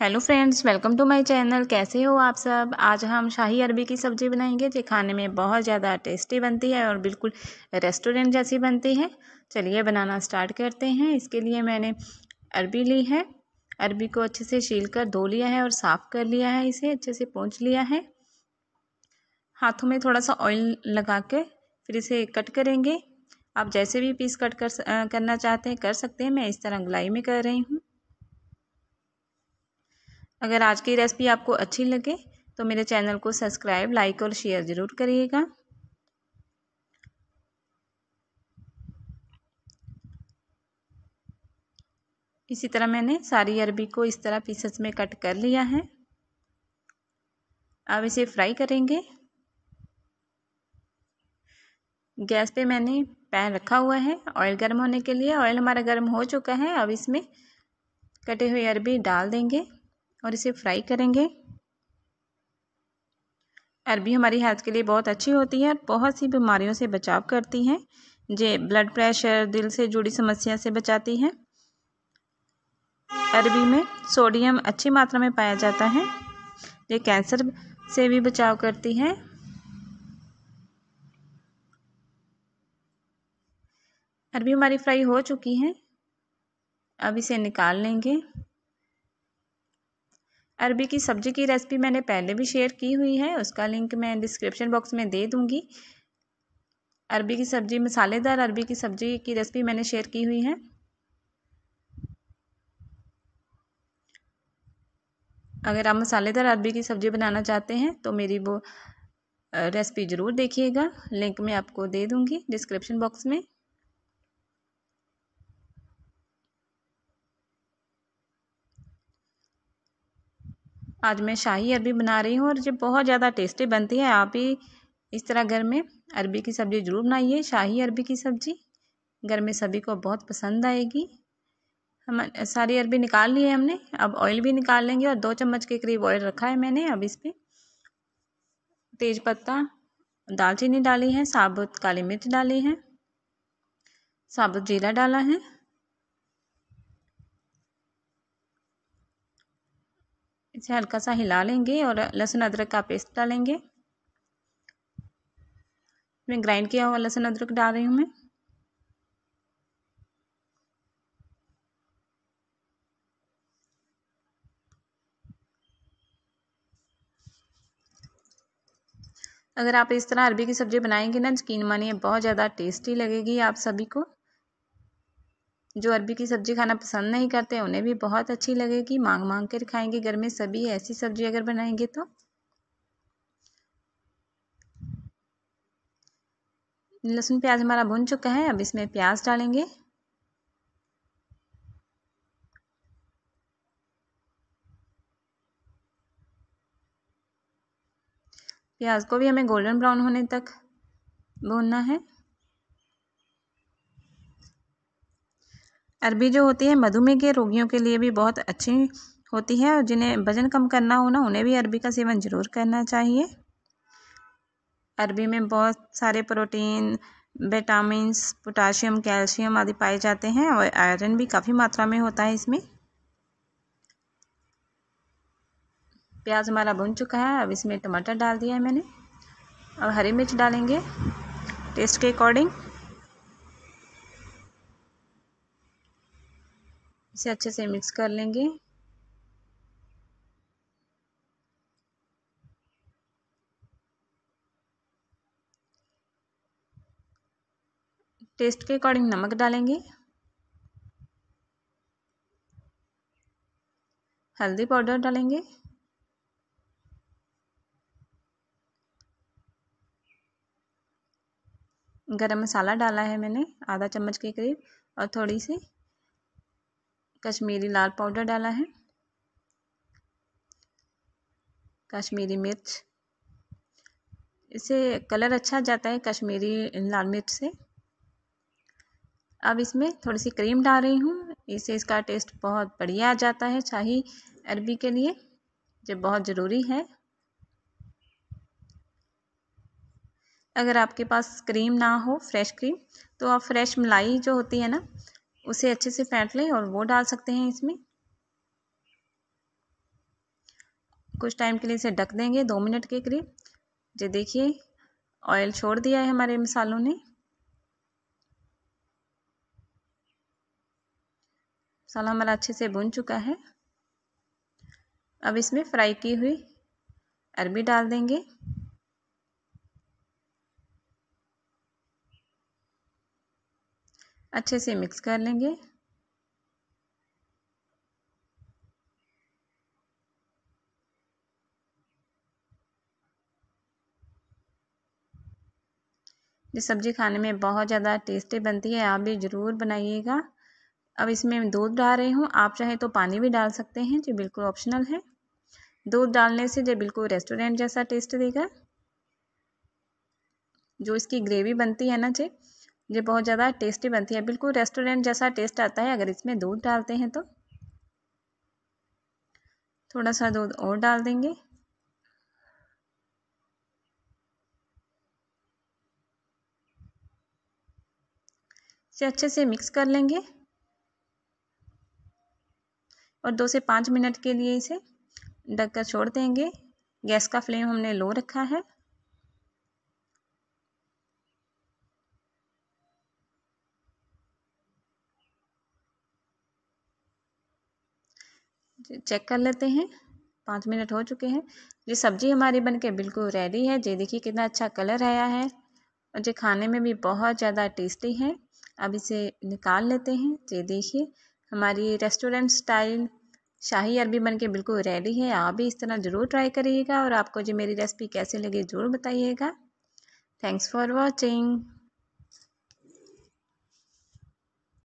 hello friends welcome to my channel कैसे हो आप सब आज हम शाही अरबी की सब्ज़ी बनाएंगे जो खाने में बहुत ज़्यादा टेस्टी बनती है और बिल्कुल रेस्टोरेंट जैसी बनती है चलिए बनाना स्टार्ट करते हैं इसके लिए मैंने अरबी ली है अरबी को अच्छे से छील कर धो लिया है और साफ़ कर लिया है इसे अच्छे से पोंछ लिया है हाथों में थोड़ा सा ऑयल लगा कर फिर इसे कट करेंगे आप जैसे भी पीस कट कर करना चाहते हैं कर सकते हैं मैं इस तरह गलाई में कर रही हूँ अगर आज की रेसिपी आपको अच्छी लगे तो मेरे चैनल को सब्सक्राइब लाइक और शेयर ज़रूर करिएगा इसी तरह मैंने सारी अरबी को इस तरह पीसेस में कट कर लिया है अब इसे फ्राई करेंगे गैस पे मैंने पैन रखा हुआ है ऑयल गर्म होने के लिए ऑयल हमारा गर्म हो चुका है अब इसमें कटे हुए अरबी डाल देंगे और इसे फ्राई करेंगे अरबी हमारी हेल्थ के लिए बहुत अच्छी होती है और बहुत सी बीमारियों से बचाव करती है जे ब्लड प्रेशर दिल से जुड़ी समस्या से बचाती है अरबी में सोडियम अच्छी मात्रा में पाया जाता है ये कैंसर से भी बचाव करती है अरबी हमारी फ्राई हो चुकी है अब इसे निकाल लेंगे अरबी की सब्ज़ी की रेसिपी मैंने पहले भी शेयर की हुई है उसका लिंक मैं डिस्क्रिप्शन बॉक्स में दे दूँगी अरबी की सब्ज़ी मसालेदार अरबी की सब्ज़ी की रेसिपी मैंने शेयर की हुई है अगर आप मसालेदार अरबी की सब्ज़ी बनाना चाहते हैं तो मेरी वो रेसिपी ज़रूर देखिएगा लिंक मैं आपको दे दूँगी डिस्क्रिप्शन बॉक्स में आज मैं शाही अरबी बना रही हूँ और ये बहुत ज़्यादा टेस्टी बनती है आप ही इस तरह घर में अरबी की सब्ज़ी ज़रूर बनाइए शाही अरबी की सब्ज़ी घर में सभी को बहुत पसंद आएगी हम सारी अरबी निकाल ली है हमने अब ऑयल भी निकाल लेंगे और दो चम्मच के करीब ऑयल रखा है मैंने अब इस पर तेज पत्ता दालचीनी डाली है साबुत काली मिर्च डाली है साबुत जीरा डाला है इसे हल्का सा हिला लेंगे और लहसुन अदरक का पेस्ट डालेंगे मैं ग्राइंड किया हुआ लहसुन अदरक डाल रही हूँ मैं अगर आप इस तरह अरबी की सब्ज़ी बनाएंगे ना यकीन मानिए बहुत ज़्यादा टेस्टी लगेगी आप सभी को जो अरबी की सब्ज़ी खाना पसंद नहीं करते उन्हें भी बहुत अच्छी लगेगी मांग मांग कर खाएंगे घर में सभी ऐसी सब्ज़ी अगर बनाएंगे तो लहसुन प्याज हमारा भुन चुका है अब इसमें प्याज डालेंगे प्याज को भी हमें गोल्डन ब्राउन होने तक भूनना है अरबी जो होती है मधुमेह के रोगियों के लिए भी बहुत अच्छी होती है और जिन्हें वजन कम करना हो ना उन्हें भी अरबी का सेवन ज़रूर करना चाहिए अरबी में बहुत सारे प्रोटीन विटामिन पोटाशियम कैल्शियम आदि पाए जाते हैं और आयरन भी काफ़ी मात्रा में होता है इसमें प्याज हमारा भुन चुका है अब इसमें टमाटर डाल दिया है मैंने अब हरी मिर्च डालेंगे टेस्ट के अकॉर्डिंग इसे अच्छे से मिक्स कर लेंगे टेस्ट के अकॉर्डिंग नमक डालेंगे हल्दी पाउडर डालेंगे गरम मसाला डाला है मैंने आधा चम्मच के करीब और थोड़ी सी कश्मीरी लाल पाउडर डाला है कश्मीरी मिर्च इसे कलर अच्छा जाता है कश्मीरी लाल मिर्च से अब इसमें थोड़ी सी क्रीम डाल रही हूँ इससे इसका टेस्ट बहुत बढ़िया आ जाता है शाही अरबी के लिए जो बहुत ज़रूरी है अगर आपके पास क्रीम ना हो फ्रेश क्रीम तो आप फ्रेश मलाई जो होती है ना उसे अच्छे से फेंट लें और वो डाल सकते हैं इसमें कुछ टाइम के लिए इसे ढक देंगे दो मिनट के करीब जो देखिए ऑयल छोड़ दिया है हमारे मसालों ने मसाला हमारा अच्छे से भुन चुका है अब इसमें फ्राई की हुई अरबी डाल देंगे अच्छे से मिक्स कर लेंगे ये सब्ज़ी खाने में बहुत ज़्यादा टेस्टी बनती है आप भी ज़रूर बनाइएगा अब इसमें दूध डाल रही हूँ आप चाहे तो पानी भी डाल सकते हैं जो बिल्कुल ऑप्शनल है दूध डालने से जो बिल्कुल रेस्टोरेंट जैसा टेस्ट देगा जो इसकी ग्रेवी बनती है ना जी ये बहुत ज़्यादा टेस्टी बनती है बिल्कुल रेस्टोरेंट जैसा टेस्ट आता है अगर इसमें दूध डालते हैं तो थोड़ा सा दूध और डाल देंगे इसे अच्छे से मिक्स कर लेंगे और दो से पाँच मिनट के लिए इसे ढककर छोड़ देंगे गैस का फ्लेम हमने लो रखा है चेक कर लेते हैं पाँच मिनट हो चुके हैं ये सब्ज़ी हमारी बन के बिल्कुल रेडी है ये देखिए कितना अच्छा कलर आया है और जो खाने में भी बहुत ज़्यादा टेस्टी है अब इसे निकाल लेते हैं ये देखिए हमारी रेस्टोरेंट स्टाइल शाही अरबी बन के बिल्कुल रेडी है आप भी इस तरह ज़रूर ट्राई करिएगा और आपको जी मेरी रेसिपी कैसे लगी ज़रूर बताइएगा थैंक्स फॉर वॉचिंग